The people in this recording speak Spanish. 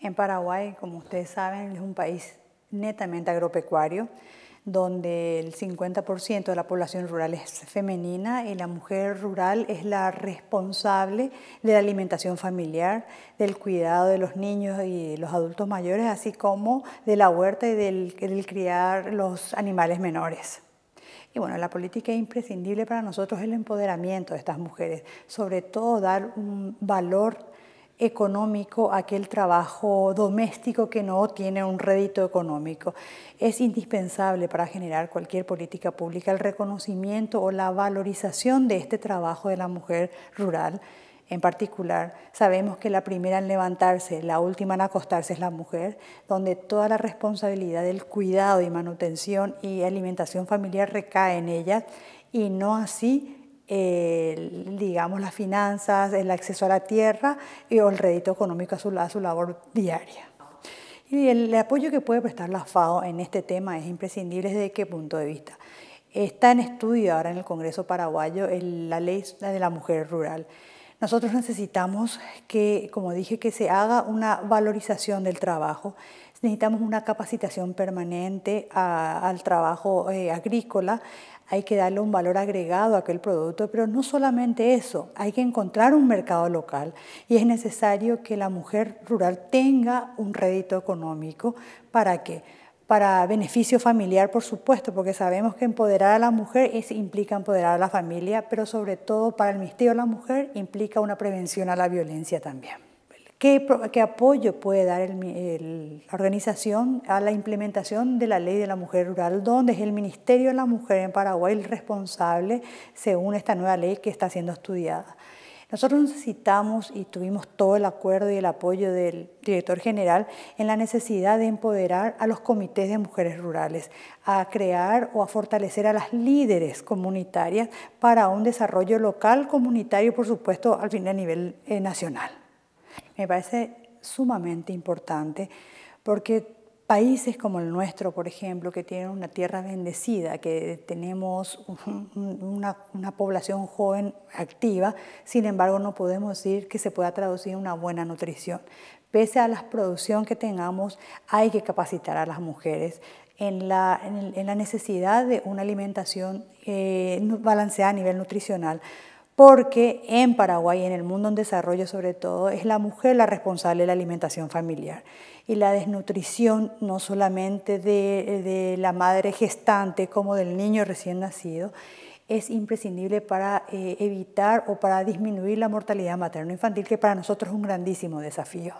En Paraguay, como ustedes saben, es un país netamente agropecuario, donde el 50% de la población rural es femenina y la mujer rural es la responsable de la alimentación familiar, del cuidado de los niños y los adultos mayores, así como de la huerta y del, criar los animales menores. Y bueno, la política es imprescindible para nosotros el empoderamiento de estas mujeres, sobre todo dar un valor económico aquel trabajo doméstico que no tiene un rédito económico. Es indispensable para generar cualquier política pública el reconocimiento o la valorización de este trabajo de la mujer rural. En particular, sabemos que la primera en levantarse, la última en acostarse es la mujer, donde toda la responsabilidad del cuidado y manutención y alimentación familiar recae en ella y no así digamos, las finanzas, el acceso a la tierra y, el rédito económico a su, labor diaria. Y el apoyo que puede prestar la FAO en este tema es imprescindible desde qué punto de vista. Está en estudio ahora en el Congreso paraguayo la ley de la mujer rural nosotros necesitamos que, como dije, que se haga una valorización del trabajo. Necesitamos una capacitación permanente al trabajo eh, agrícola, hay que darle un valor agregado a aquel producto, pero no solamente eso, hay que encontrar un mercado local y es necesario que la mujer rural tenga un rédito económico para que para beneficio familiar, por supuesto, porque sabemos que empoderar a la mujer es, implica empoderar a la familia, pero sobre todo para el Ministerio de la Mujer implica una prevención a la violencia también. ¿Qué, apoyo puede dar la organización a la implementación de la Ley de la Mujer Rural, donde es el Ministerio de la Mujer en Paraguay el responsable según esta nueva ley que está siendo estudiada? Nosotros necesitamos y tuvimos todo el acuerdo y el apoyo del director general en la necesidad de empoderar a los comités de mujeres rurales, a crear o a fortalecer a las líderes comunitarias para un desarrollo local, comunitario y por supuesto al fin a nivel eh, nacional. Me parece sumamente importante porque países como el nuestro, por ejemplo, que tienen una tierra bendecida, que tenemos una, población joven activa, sin embargo no podemos decir que se pueda traducir en una buena nutrición. Pese a la producción que tengamos, hay que capacitar a las mujeres en la, necesidad de una alimentación eh, balanceada a nivel nutricional porque en Paraguay, en el mundo en desarrollo sobre todo, es la mujer la responsable de la alimentación familiar. Y la desnutrición no solamente de, la madre gestante como del niño recién nacido, es imprescindible para eh, evitar o para disminuir la mortalidad materno-infantil, que para nosotros es un grandísimo desafío.